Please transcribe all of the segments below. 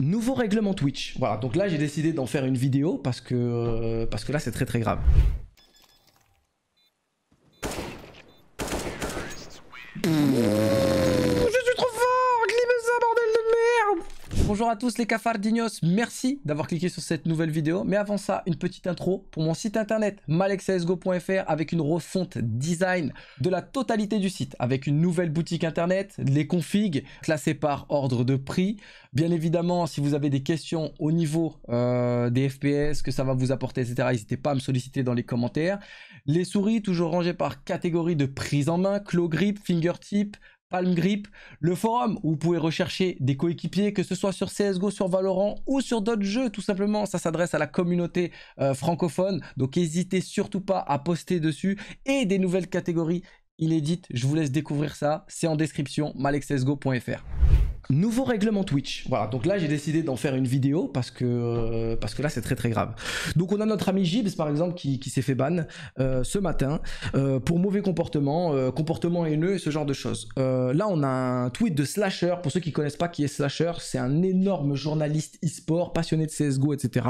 Nouveau règlement Twitch. Voilà, donc là j'ai décidé d'en faire une vidéo parce que, euh, parce que là c'est très très grave. Hmm. Bonjour à tous les d'ignos, merci d'avoir cliqué sur cette nouvelle vidéo. Mais avant ça, une petite intro pour mon site internet malexsgo.fr avec une refonte design de la totalité du site avec une nouvelle boutique internet, les configs classés par ordre de prix. Bien évidemment, si vous avez des questions au niveau euh, des FPS, que ça va vous apporter, etc., n'hésitez pas à me solliciter dans les commentaires. Les souris toujours rangées par catégorie de prise en main, claw grip, fingertip, Palm Grip, le forum où vous pouvez rechercher des coéquipiers, que ce soit sur CSGO, sur Valorant ou sur d'autres jeux, tout simplement. Ça s'adresse à la communauté euh, francophone, donc n'hésitez surtout pas à poster dessus et des nouvelles catégories inédites. Je vous laisse découvrir ça, c'est en description, malexcsgo.fr. Nouveau règlement Twitch. Voilà, donc là j'ai décidé d'en faire une vidéo parce que, euh, parce que là c'est très très grave. Donc on a notre ami Gibbs par exemple qui, s'est fait ban euh, ce matin euh, pour mauvais comportement, comportement haineux et ce genre de choses. là on a un tweet de Slasher, pour ceux qui connaissent pas qui est Slasher, c'est un énorme journaliste e-sport, passionné de CSGO, etc.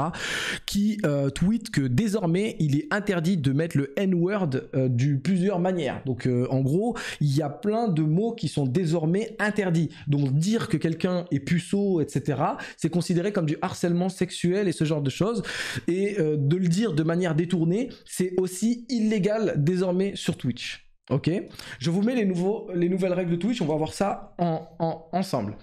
qui tweet que désormais il est interdit de mettre le N-word de plusieurs manières. Donc en gros, il y a plein de mots qui sont désormais interdits. Donc dire que quelqu'un est puceau, etc., c'est considéré comme du harcèlement sexuel et ce genre de choses. Et euh, de le dire de manière détournée, c'est aussi illégal désormais sur Twitch. Ok Je vous mets les, nouveaux, les nouvelles règles de Twitch, on va voir ça en, ensemble.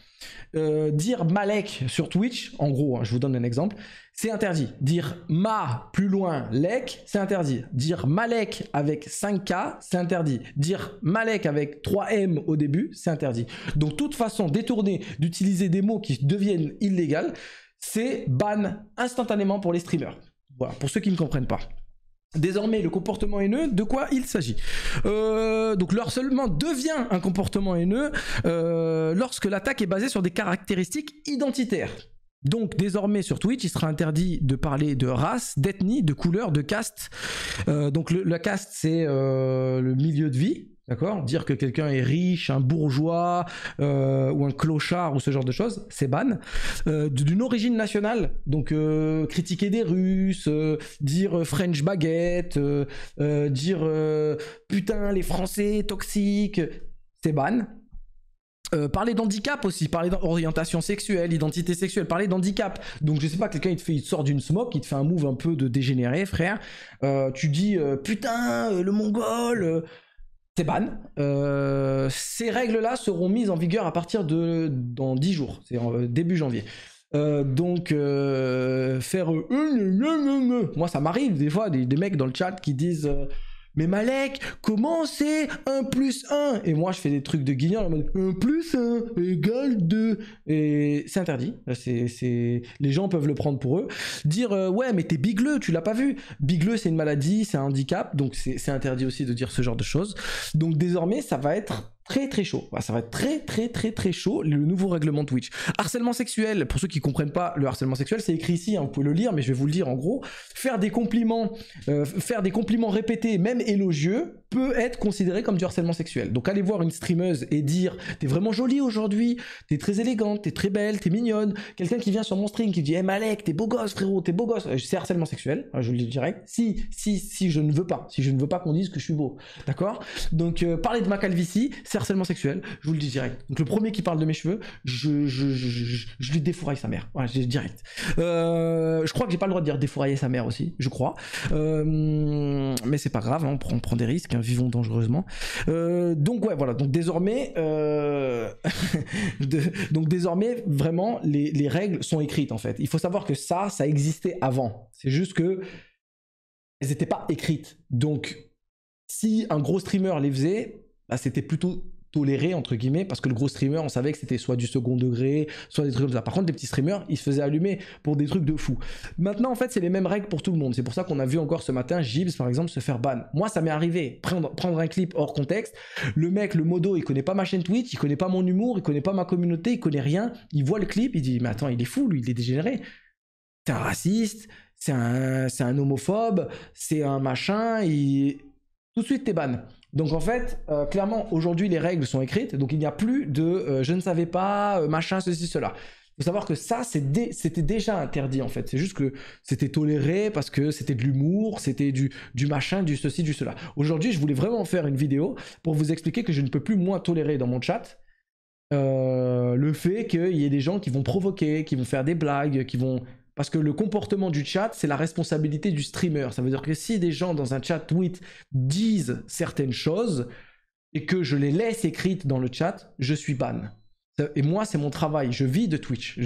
Euh, dire Malek sur Twitch, en gros, hein, je vous donne un exemple, c'est interdit. Dire Ma plus loin Lek, c'est interdit. Dire Malek avec 5K, c'est interdit. Dire Malek avec 3M au début, c'est interdit. Donc toute façon détournée d'utiliser des mots qui deviennent illégaux, c'est ban instantanément pour les streamers. Voilà, pour ceux qui ne comprennent pas. Désormais, le comportement haineux, de quoi il s'agit euh, Donc, le seulement devient un comportement haineux euh, lorsque l'attaque est basée sur des caractéristiques identitaires. Donc désormais sur Twitch, il sera interdit de parler de race, d'ethnie, de couleur, de caste. Euh, donc le, la caste, c'est euh, le milieu de vie, d'accord Dire que quelqu'un est riche, un bourgeois euh, ou un clochard ou ce genre de choses, c'est ban. D'une origine nationale, donc critiquer des Russes, dire French baguette, dire putain les Français toxiques, c'est ban. Euh, parler d'handicap aussi, parler d'orientation sexuelle, identité sexuelle, parler d'handicap. Donc je sais pas, quelqu'un il te fait, il sort d'une smoke, il te fait un move un peu de dégénéré, frère. Euh, tu dis euh, putain le mongol, c'est ban. ces règles-là seront mises en vigueur à partir de dans dix jours, c'est début janvier. donc faire moi ça m'arrive des fois des, mecs dans le chat qui disent mais Malek, comment c'est 1 plus 1 Et moi, je fais des trucs de guignol en mode 1 plus 1 égale 2. Et c'est interdit. Les gens peuvent le prendre pour eux. Dire euh, ouais, mais t'es bigleux, tu l'as pas vu. Bigleux, c'est une maladie, c'est un handicap. Donc c'est interdit aussi de dire ce genre de choses. Donc désormais, ça va être très très chaud. Ah, ça va être très très très très chaud le nouveau règlement Twitch. Harcèlement sexuel, pour ceux qui comprennent pas le harcèlement sexuel, c'est écrit ici, hein, vous pouvez le lire, mais je vais vous le dire en gros. Faire des compliments, euh, faire des compliments répétés, même élogieux, peut être considéré comme du harcèlement sexuel. Donc aller voir une streameuse et dire t'es vraiment jolie aujourd'hui, t'es très élégante, t'es très belle, t'es mignonne. Quelqu'un qui vient sur mon stream qui dit hey eh, Malek, t'es beau gosse frérot, t'es beau gosse, euh, c'est harcèlement sexuel. Hein, je le dis direct. Si si si je ne veux pas, si je ne veux pas qu'on dise que je suis beau, d'accord. Donc euh, parler de ma calvitie harcèlement sexuel, je vous le dis direct. Donc le premier qui parle de mes cheveux, je, je, lui défouraille sa mère. Voilà, direct. Euh, je crois que j'ai pas le droit de dire défourailler sa mère aussi, je crois. Euh, mais c'est pas grave, hein, on, prend, des risques, hein, vivons dangereusement. Euh, donc ouais, voilà. Donc désormais, donc désormais, vraiment, les, les règles sont écrites en fait. Il faut savoir que ça, ça existait avant. C'est juste que elles n'étaient pas écrites. Donc si un gros streamer les faisait, bah, c'était plutôt toléré entre guillemets parce que le gros streamer on savait que c'était soit du second degré soit des trucs comme ça par contre les petits streamers ils se faisaient allumer pour des trucs de fou maintenant en fait c'est les mêmes règles pour tout le monde c'est pour ça qu'on a vu encore ce matin Gibbs par exemple se faire ban moi ça m'est arrivé prendre, un clip hors contexte le mec le modo il connaît pas ma chaîne Twitch il connaît pas mon humour il connaît pas ma communauté il connaît rien il voit le clip il dit mais attends il est fou lui il est dégénéré c'est un raciste c'est un, homophobe c'est un machin il... tout de suite t'es ban donc en fait, euh, clairement, aujourd'hui, les règles sont écrites, donc il n'y a plus de euh, je ne savais pas, euh, machin, ceci, cela. Il faut savoir que ça, c'était déjà interdit en fait. C'est juste que c'était toléré parce que c'était de l'humour, c'était du, du machin, du ceci, du cela. Aujourd'hui, je voulais vraiment faire une vidéo pour vous expliquer que je ne peux plus moins tolérer dans mon chat le fait qu'il y ait des gens qui vont provoquer, qui vont faire des blagues, qui vont parce que le comportement du chat, c'est la responsabilité du streamer. Ça veut dire que si des gens dans un chat tweet disent certaines choses et que je les laisse écrites dans le chat, je suis ban. Et moi, c'est mon travail. Je vis de Twitch.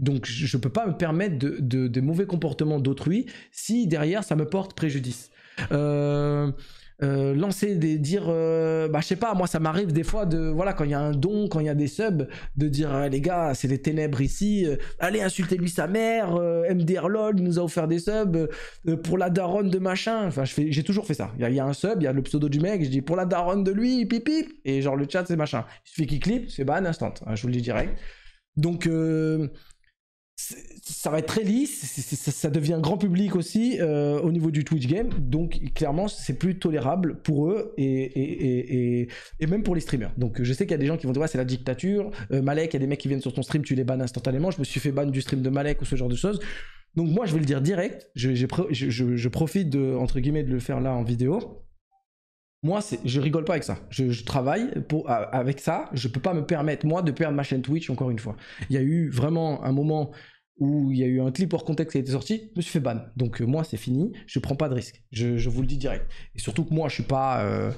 donc, je ne peux pas me permettre de, de mauvais comportements d'autrui si derrière ça me porte préjudice. Euh, euh, lancer des dire euh, bah je sais pas moi ça m'arrive des fois de voilà quand il y a un don quand il y a des subs de dire ah, les gars c'est des ténèbres ici euh, allez insultez lui sa mère MDR lol nous a offert des subs pour la daronne de machin enfin je j'ai toujours fait ça il y a, un sub il y a le pseudo du mec je dis pour la daronne de lui pipi et genre le chat c'est machin il suffit qu'il clip c'est un instant hein, je vous le dis direct donc ça va être très lisse, ça, devient grand public aussi euh, au niveau du Twitch game, donc clairement c'est plus tolérable pour eux et, et, et, et, même pour les streamers. Donc je sais qu'il y a des gens qui vont dire c'est la dictature, euh, Malek, il y a des mecs qui viennent sur ton stream, tu les bannes instantanément, je me suis fait ban du stream de Malek ou ce genre de choses. Donc moi je vais le dire direct, je, je, je, je profite de, entre guillemets de le faire là en vidéo. Moi, je rigole pas avec ça. Je, travaille pour, avec ça. Je peux pas me permettre, moi, de perdre ma chaîne Twitch, encore une fois. Il y a eu vraiment un moment où il y a eu un clip hors contexte qui a été sorti, je me suis fait ban. Donc, euh, moi, c'est fini. Je prends pas de risque. Je, vous le dis direct. Et surtout que moi, je suis pas. Euh,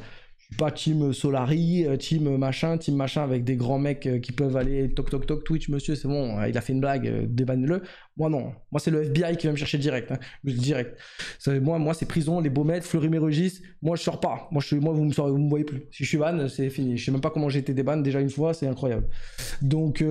pas team Solari, euh, team machin, team machin avec des grands mecs euh, qui peuvent aller toc toc toc Twitch, monsieur, c'est bon, euh, il a fait une blague, débanne-le. Moi non, moi c'est le FBI qui va me chercher direct, hein. direct. Moi, moi c'est prison, les maîtres, Fleury-Mérogis, moi je sors pas, moi, je, moi vous, me vous me voyez plus. Si je suis ban, c'est fini, je sais même pas comment j'ai été déban déjà une fois, c'est incroyable. Donc...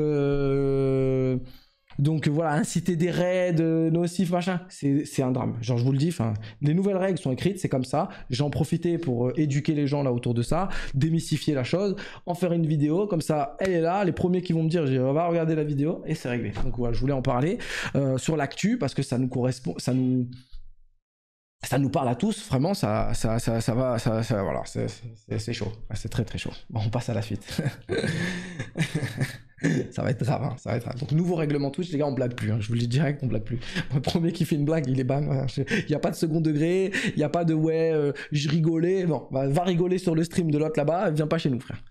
Donc euh, voilà, inciter des raids, euh, nocifs, machin, c'est un drame. Genre je vous le dis, les nouvelles règles sont écrites, c'est comme ça. J'en profitais pour euh, éduquer les gens là autour de ça, démystifier la chose, en faire une vidéo, comme ça, elle est là, les premiers qui vont me dire, je va regarder la vidéo, et c'est réglé. Donc voilà, je voulais en parler sur l'actu, parce que ça nous correspond, ça nous ça nous parle à tous, vraiment, ça, ça, ça, va, ça, ça voilà, c'est chaud, ah, c'est très très chaud. Bon, on passe à la suite. ça va être grave, hein, ça va être grave. Donc nouveau règlement Twitch, les gars, on blague plus. Hein. je vous le dis direct, on blague plus. Le premier qui fait une blague, il est bang Il n'y a pas de second degré, il n'y a pas de ouais, euh, je rigolais. va rigoler sur le stream de l'autre là-bas, viens pas chez nous, frère.